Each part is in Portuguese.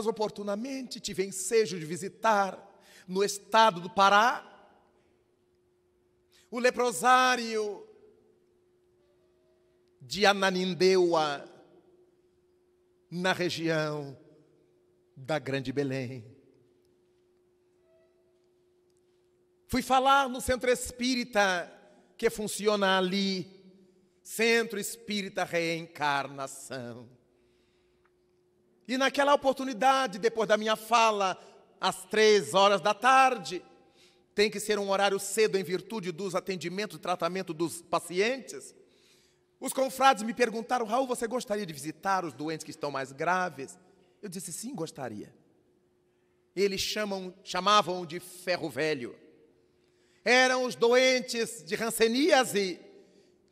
mas oportunamente tive ensejo de visitar no estado do Pará o leprosário de Ananindeua, na região da Grande Belém. Fui falar no centro espírita que funciona ali, Centro Espírita Reencarnação. E naquela oportunidade, depois da minha fala, às três horas da tarde, tem que ser um horário cedo em virtude dos atendimentos e tratamento dos pacientes. Os confrades me perguntaram: Raul, você gostaria de visitar os doentes que estão mais graves? Eu disse: sim, gostaria. Eles chamam, chamavam de ferro velho. Eram os doentes de ranceníase,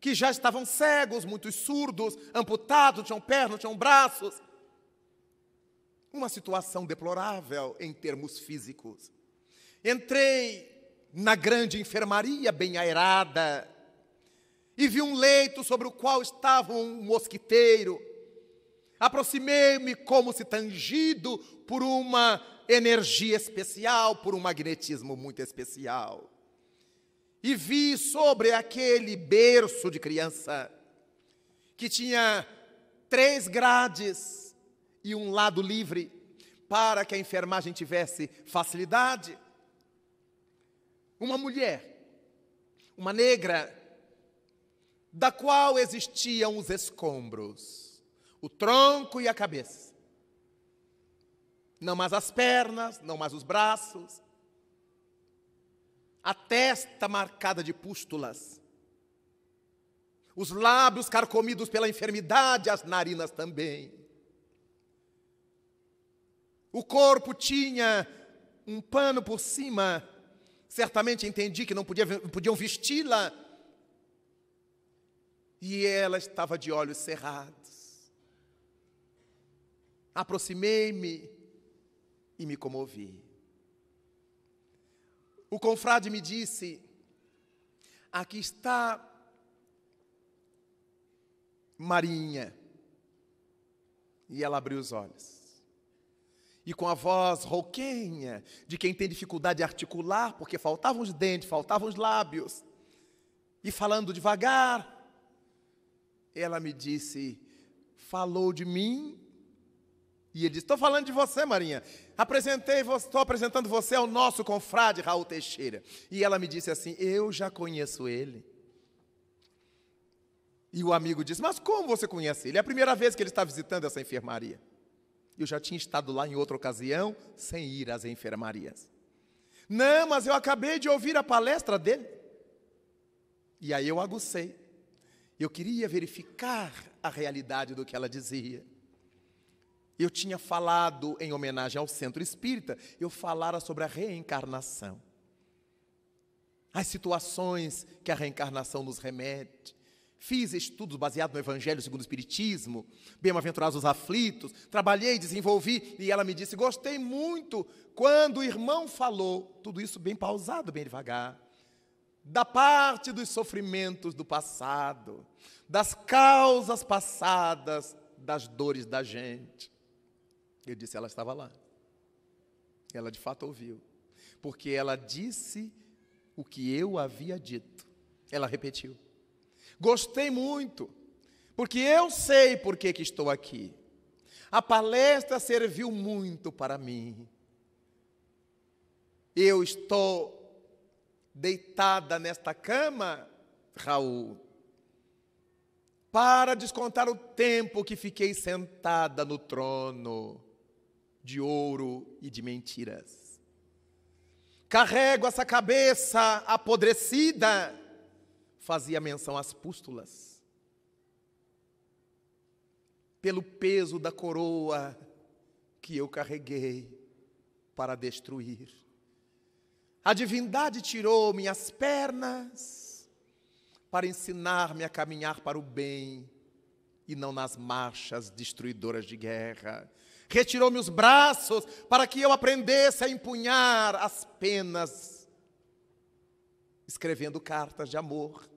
que já estavam cegos, muito surdos, amputados, tinham pernas, tinham braços, uma situação deplorável em termos físicos. Entrei na grande enfermaria, bem aerada, e vi um leito sobre o qual estava um mosquiteiro. Aproximei-me como se tangido por uma energia especial, por um magnetismo muito especial. E vi sobre aquele berço de criança que tinha três grades e um lado livre, para que a enfermagem tivesse facilidade. Uma mulher, uma negra, da qual existiam os escombros, o tronco e a cabeça. Não mais as pernas, não mais os braços, a testa marcada de pústulas, os lábios carcomidos pela enfermidade, as narinas também. O corpo tinha um pano por cima. Certamente entendi que não podia, podiam vesti-la. E ela estava de olhos cerrados. Aproximei-me e me comovi. O confrade me disse: Aqui está Marinha. E ela abriu os olhos e com a voz rouquenha de quem tem dificuldade de articular, porque faltavam os dentes, faltavam os lábios, e falando devagar, ela me disse: Falou de mim? E ele disse: Estou falando de você, Marinha. Apresentei, estou apresentando você ao nosso confrade Raul Teixeira. E ela me disse assim: Eu já conheço ele. E o amigo disse: Mas como você conhece ele? É a primeira vez que ele está visitando essa enfermaria. Eu já tinha estado lá em outra ocasião, sem ir às enfermarias. Não, mas eu acabei de ouvir a palestra dele. E aí eu agucei. Eu queria verificar a realidade do que ela dizia. Eu tinha falado em homenagem ao centro espírita, eu falara sobre a reencarnação. As situações que a reencarnação nos remete, Fiz estudos baseados no Evangelho segundo o Espiritismo, Bem-aventurados os aflitos, trabalhei, desenvolvi, e ela me disse: Gostei muito quando o irmão falou, tudo isso bem pausado, bem devagar, da parte dos sofrimentos do passado, das causas passadas, das dores da gente. Eu disse: Ela estava lá. Ela de fato ouviu, porque ela disse o que eu havia dito. Ela repetiu. Gostei muito, porque eu sei por que, estou aqui. A palestra serviu muito para mim. Eu estou deitada nesta cama, Raul, para descontar o tempo que fiquei sentada no trono de ouro e de mentiras. Carrego essa cabeça apodrecida fazia menção às pústulas. Pelo peso da coroa que eu carreguei para destruir. A divindade tirou minhas pernas para ensinar-me a caminhar para o bem e não nas marchas destruidoras de guerra. Retirou-me os braços para que eu aprendesse a empunhar as penas escrevendo cartas de amor,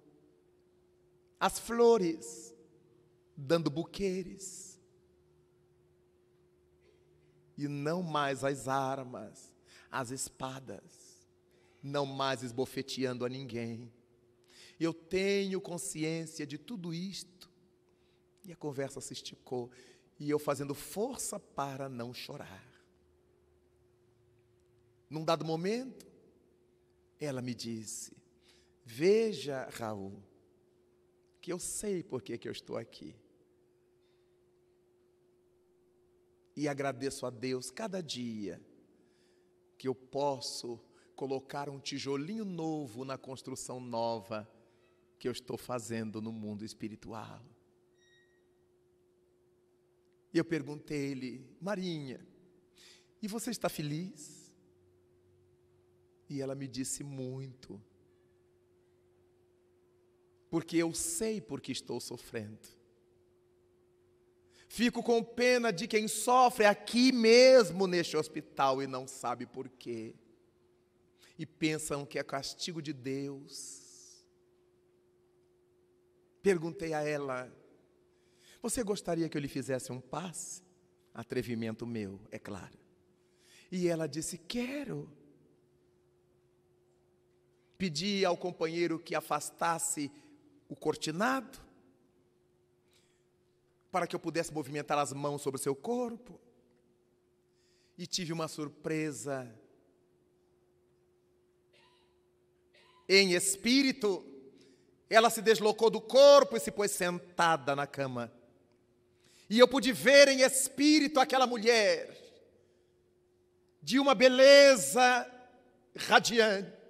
as flores dando buqueiros e não mais as armas, as espadas, não mais esbofeteando a ninguém. Eu tenho consciência de tudo isto. E a conversa se esticou, e eu fazendo força para não chorar. Num dado momento, ela me disse: Veja, Raul, que eu sei por que, que eu estou aqui. E agradeço a Deus cada dia que eu posso colocar um tijolinho novo na construção nova que eu estou fazendo no mundo espiritual. E eu perguntei-lhe, Marinha, e você está feliz? E ela me disse muito porque eu sei por que estou sofrendo. Fico com pena de quem sofre aqui mesmo neste hospital e não sabe por quê. E pensam que é castigo de Deus. Perguntei a ela: Você gostaria que eu lhe fizesse um passe? Atrevimento meu, é claro. E ela disse: Quero. Pedi ao companheiro que afastasse o cortinado, para que eu pudesse movimentar as mãos sobre o seu corpo. E tive uma surpresa. Em espírito, ela se deslocou do corpo e se pôs sentada na cama. E eu pude ver em espírito aquela mulher, de uma beleza radiante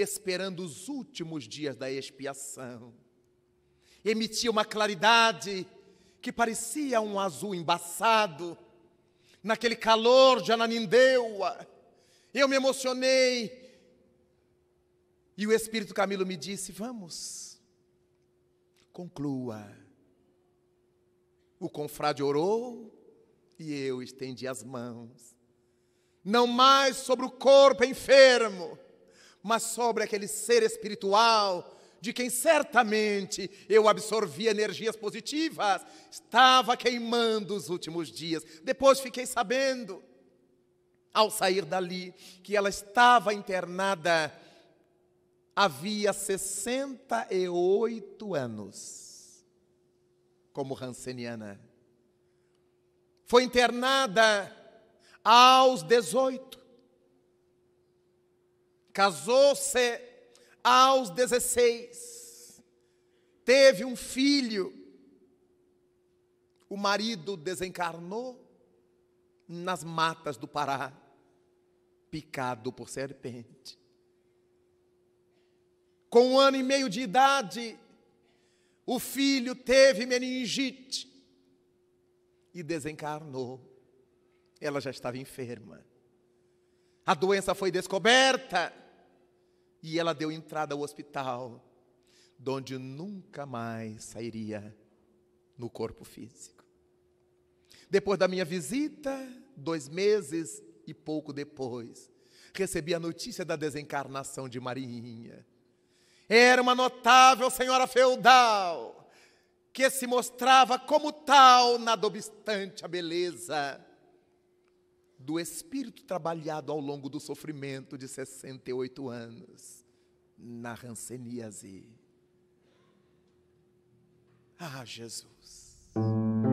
esperando os últimos dias da expiação. Emitia uma claridade que parecia um azul embaçado, naquele calor de Ananindeua. Eu me emocionei. E o Espírito Camilo me disse: Vamos, conclua. O confrade orou e eu estendi as mãos. Não mais sobre o corpo enfermo, mas sobre aquele ser espiritual de quem certamente eu absorvi energias positivas, estava queimando os últimos dias. Depois fiquei sabendo, ao sair dali, que ela estava internada havia 68 anos, como Hanseniana. Foi internada aos 18. Casou-se aos 16. Teve um filho. O marido desencarnou nas matas do Pará, picado por serpente. Com um ano e meio de idade, o filho teve meningite e desencarnou. Ela já estava enferma. A doença foi descoberta e ela deu entrada ao hospital, onde nunca mais sairia no corpo físico. Depois da minha visita, dois meses e pouco depois, recebi a notícia da desencarnação de Marinha. Era uma notável senhora feudal, que se mostrava como tal, nada obstante a beleza do espírito trabalhado ao longo do sofrimento de 68 anos na ranceníase. Ah, Jesus.